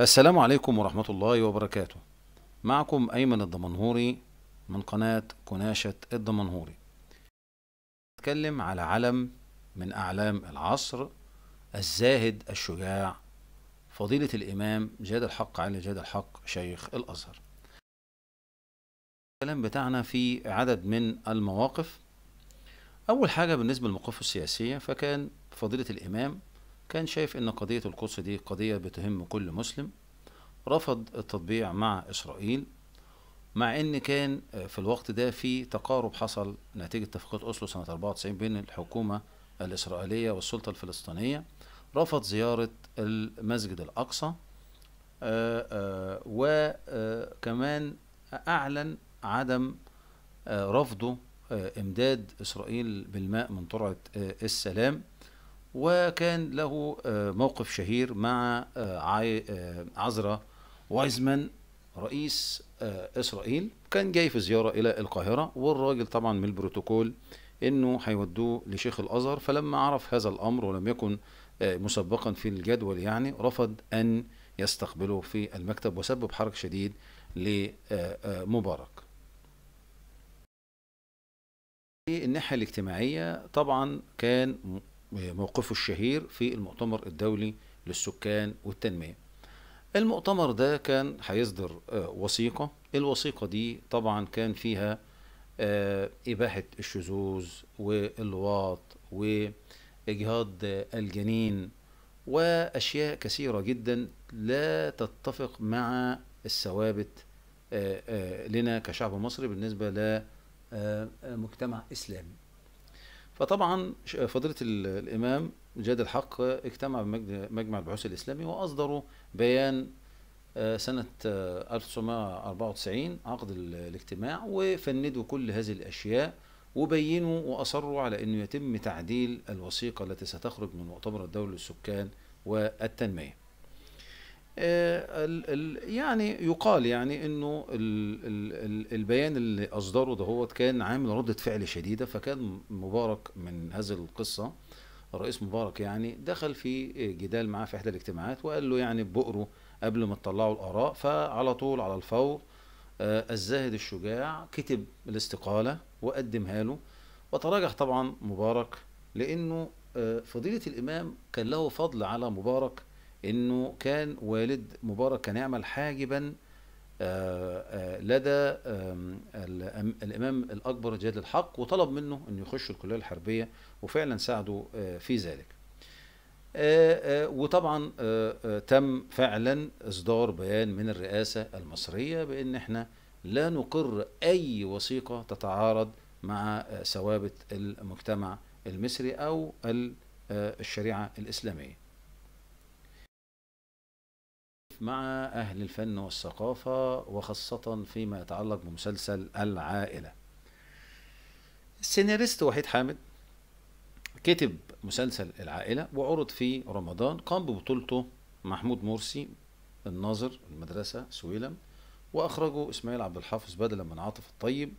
السلام عليكم ورحمة الله وبركاته معكم أيمن الدمنهوري من قناة كناشة الدمنهوري نتكلم على علم من أعلام العصر الزاهد الشجاع فضيلة الإمام جاد الحق علي جاد الحق شيخ الأزهر الكلام بتاعنا في عدد من المواقف أول حاجة بالنسبة للمواقف السياسية فكان فضيلة الإمام كان شايف أن قضية القدس دي قضية بتهم كل مسلم رفض التطبيع مع إسرائيل مع أن كان في الوقت ده في تقارب حصل نتيجة اتفاقية أوسلو سنة 94 بين الحكومة الإسرائيلية والسلطة الفلسطينية رفض زيارة المسجد الأقصى آه، آه، وكمان أعلن عدم آه، رفضه امداد اسرائيل بالماء من ترعه السلام وكان له آه، موقف شهير مع آه، عذرا آه، وايزمان رئيس اسرائيل كان جاي في زياره الى القاهره والراجل طبعا من البروتوكول انه هيودوه لشيخ الازهر فلما عرف هذا الامر ولم يكن مسبقا في الجدول يعني رفض ان يستقبله في المكتب وسبب حرج شديد لمبارك الناحية الاجتماعية طبعا كان موقفه الشهير في المؤتمر الدولي للسكان والتنمية المؤتمر ده كان هيصدر آه، وثيقة الوثيقة دي طبعا كان فيها آه، إباحة الشذوذ واللواط وإجهاض الجنين وأشياء كثيرة جدا لا تتفق مع الثوابت آه، لنا كشعب مصري بالنسبة لمجتمع إسلامي فطبعا فضيلة الإمام جاد الحق اجتمع بمجمع البحوث الإسلامي وأصدروا بيان آه، سنة 1994 آه، عقد الاجتماع وفندوا كل هذه الأشياء وبينوا وأصروا على أنه يتم تعديل الوثيقة التي ستخرج من مؤتمر الدولة للسكان والتنمية آه، يعني يقال يعني انه البيان اللي اصدره دهوت كان عامل رده فعل شديده فكان مبارك من هذه القصه الرئيس مبارك يعني دخل في جدال معاه في احدى الاجتماعات وقال له يعني بقره قبل ما تطلعوا الاراء فعلى طول على الفور آه، الزاهد الشجاع كتب الاستقاله وقدمها له وتراجع طبعا مبارك لانه آه، فضيله الامام كان له فضل على مبارك انه كان والد مبارك كان يعمل حاجبا آه، آه، لدى الامام الاكبر جاد الحق وطلب منه انه يخش الكليه الحربيه وفعلا ساعده آه، في ذلك وطبعا تم فعلا اصدار بيان من الرئاسه المصريه بان احنا لا نقر اي وثيقه تتعارض مع ثوابت المجتمع المصري او الشريعه الاسلاميه مع أهل الفن والثقافة وخاصة فيما يتعلق بمسلسل العائلة السيناريست وحيد حامد كتب مسلسل العائلة وعرض في رمضان قام ببطولته محمود مرسي الناظر المدرسة سويلم وأخرجه إسماعيل عبد الحافظ بدلا من عاطف الطيب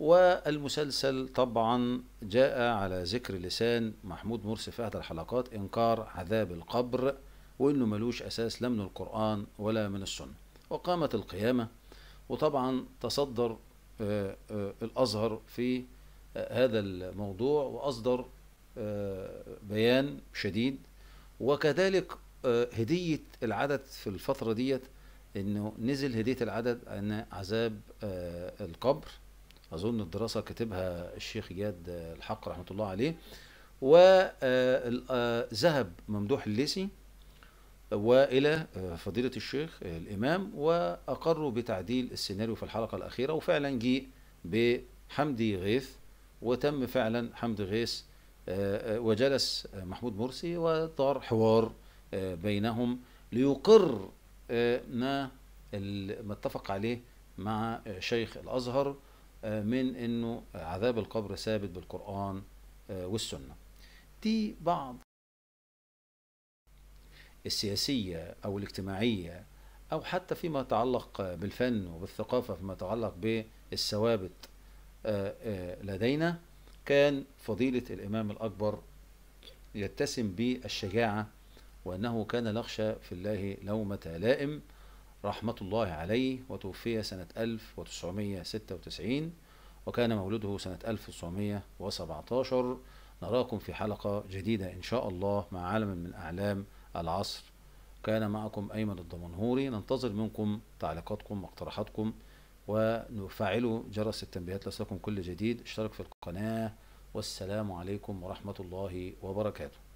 والمسلسل طبعا جاء على ذكر لسان محمود مرسي في أحد الحلقات إنكار عذاب القبر وإنه ملوش أساس لا من القرآن ولا من السنة وقامت القيامة وطبعا تصدر آه، آه، الأزهر في آه، هذا الموضوع وأصدر بيان شديد وكذلك هدية العدد في الفترة ديت انه نزل هدية العدد عن عذاب القبر اظن الدراسة كتبها الشيخ جاد الحق رحمة الله عليه وذهب ممدوح الليسي والى آه، فضيله الشيخ آه، الامام واقروا بتعديل السيناريو في الحلقه الاخيره وفعلا جيء بحمدي غيث وتم فعلا حمد غيث آه، وجلس محمود مرسي ودار حوار بينهم ليقر ما ما اتفق عليه مع شيخ الازهر من انه عذاب القبر ثابت بالقران والسنه دي بعض السياسية أو الاجتماعية أو حتى فيما يتعلق بالفن وبالثقافة فيما يتعلق بالثوابت آه، آه، لدينا كان فضيلة الإمام الأكبر يتسم بالشجاعة وأنه كان لخشى في الله لومة لائم رحمة الله عليه وتوفي سنة 1996 وكان مولده سنة 1917 نراكم في حلقة جديدة إن شاء الله مع عالم من أعلام العصر كان معكم أيمن الضمنهوري ننتظر منكم تعليقاتكم واقتراحاتكم ونفعلوا جرس التنبيهات لصلكم كل جديد اشترك في القناة والسلام عليكم ورحمة الله وبركاته